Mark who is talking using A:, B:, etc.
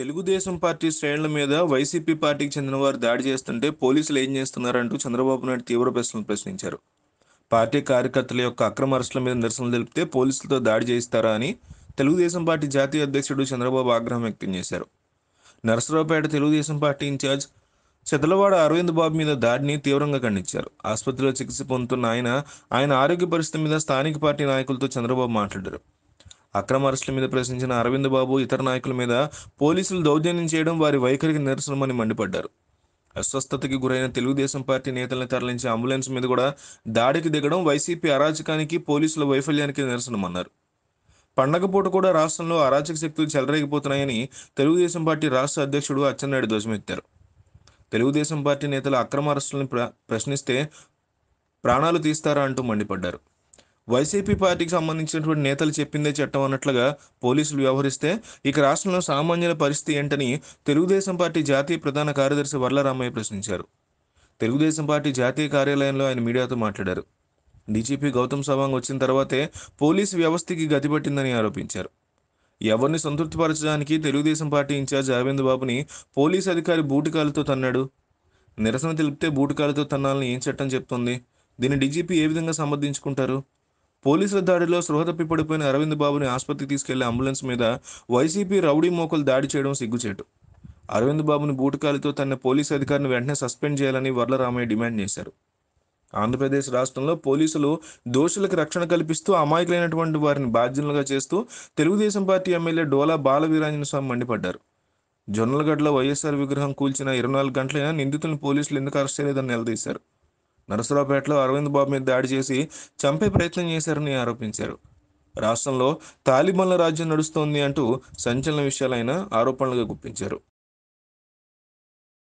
A: Telugu Desam party శ్రేణుల మీద YCP పార్టీకి చెందిన వారు దాడి చేస్తుంటే పోలీసులు ఏం చేస్తున్నారంటూ చంద్రబాబు నాయుడు తీవ్ర ప్రశ్నలు ప్రశ్నించారు పార్టీ కార్యకర్తల యొక్క అక్రమ అరెస్టుల మీద నిరసనలు తెలిపితే పోలీసులతో దాడి చేయిస్తారా అని తెలుగుదేశం పార్టీ జాతీయ అధ్యక్షుడు చంద్రబాబు ఆగ్రహం వ్యక్తం చేశారు నరసరావుపేట తెలుగుదేశం పార్టీ ఇన్ఛార్జ్ చెదలవాడ అరవింద్ బాబు మీద దాడిని తీవ్రంగా ఖండించారు ఆసుపత్రిలో చికిత్స పొందుతున్న ఆయన ఆయన ఆరోగ్య పరిస్థితి మీద స్థానిక పార్టీ నాయకులతో చంద్రబాబు మాట్లాడారు అక్రమ అరెస్టుల మీద ప్రశ్నించిన అరవింద్ బాబు ఇతర నాయకుల మీద పోలీసులు దౌర్జన్యం చేయడం వారి వైఖరికి నిరసనమని మండిపడ్డారు అస్వస్థతకి గురైన తెలుగుదేశం పార్టీ నేతలను తరలించే అంబులెన్స్ మీద కూడా దాడికి దిగడం వైసీపీ అరాచకానికి పోలీసుల వైఫల్యానికి నిరసనమన్నారు పండగ పూట కూడా రాష్ట్రంలో అరాచక శక్తులు చెలరేగిపోతున్నాయని తెలుగుదేశం పార్టీ రాష్ట్ర అధ్యక్షుడు అచ్చెన్నాయుడు ధ్వజమెత్తారు తెలుగుదేశం పార్టీ నేతలు అక్రమ అరెస్టులను ప్ర ప్రశ్నిస్తే ప్రాణాలు తీస్తారా అంటూ మండిపడ్డారు వైసీపీ పార్టీకి సంబంధించినటువంటి నేతలు చెప్పిందే చట్టం అన్నట్లుగా పోలీసులు వ్యవహరిస్తే ఇక రాష్ట్రంలో సామాన్యుల పరిస్థితి ఏంటని తెలుగుదేశం పార్టీ జాతీయ ప్రధాన కార్యదర్శి వర్లరామయ్య ప్రశ్నించారు తెలుగుదేశం పార్టీ జాతీయ కార్యాలయంలో ఆయన మీడియాతో మాట్లాడారు డీజీపీ గౌతమ్ సవాంగ్ వచ్చిన తర్వాతే పోలీసు వ్యవస్థకి గతిపట్టిందని ఆరోపించారు ఎవరిని సంతృప్తిపరచడానికి తెలుగుదేశం పార్టీ ఇన్ఛార్జ్ అరవింద్ బాబుని పోలీసు అధికారి బూటికాలతో తన్నాడు నిరసన తెలిపితే బూటికాలతో తన్నాలని ఏం చట్టం చెప్తుంది దీన్ని డీజీపీ ఏ విధంగా సమర్థించుకుంటారు పోలీసుల దాడిలో స్పృహ తప్పి పడిపోయిన అరవింద్ బాబుని ఆసుపత్రికి తీసుకెళ్లే అంబులెన్స్ మీద వైసీపీ రౌడీ మోకలు దాడి చేయడం సిగ్గుచేటు అరవింద్ బాబుని బూటకాలితో తన పోలీసు అధికారిని వెంటనే సస్పెండ్ చేయాలని వరలరామయ్య డిమాండ్ చేశారు ఆంధ్రప్రదేశ్ రాష్ట్రంలో పోలీసులు దోషులకు రక్షణ కల్పిస్తూ అమాయకులైనటువంటి వారిని బాధ్యులుగా చేస్తూ తెలుగుదేశం పార్టీ ఎమ్మెల్యే డోలా బాలవీరాంజన స్వామి మండిపడ్డారు జొన్నలగడ్డలో వైఎస్ఆర్ విగ్రహం కూల్చిన ఇరవై నాలుగు గంటలైనా నిందితులను పోలీసులు ఎందుకు అరెస్ట్ చేయలేదని నిలదీశారు నరసరావుపేటలో అరవింద్ బాబు మీద దాడి చేసి చంపే ప్రయత్నం చేశారని ఆరోపించారు రాష్ట్రంలో తాలిబాన్ల రాజ్యం నడుస్తోంది అంటూ సంచలన విషయాలైన ఆరోపణలుగా గుప్పించారు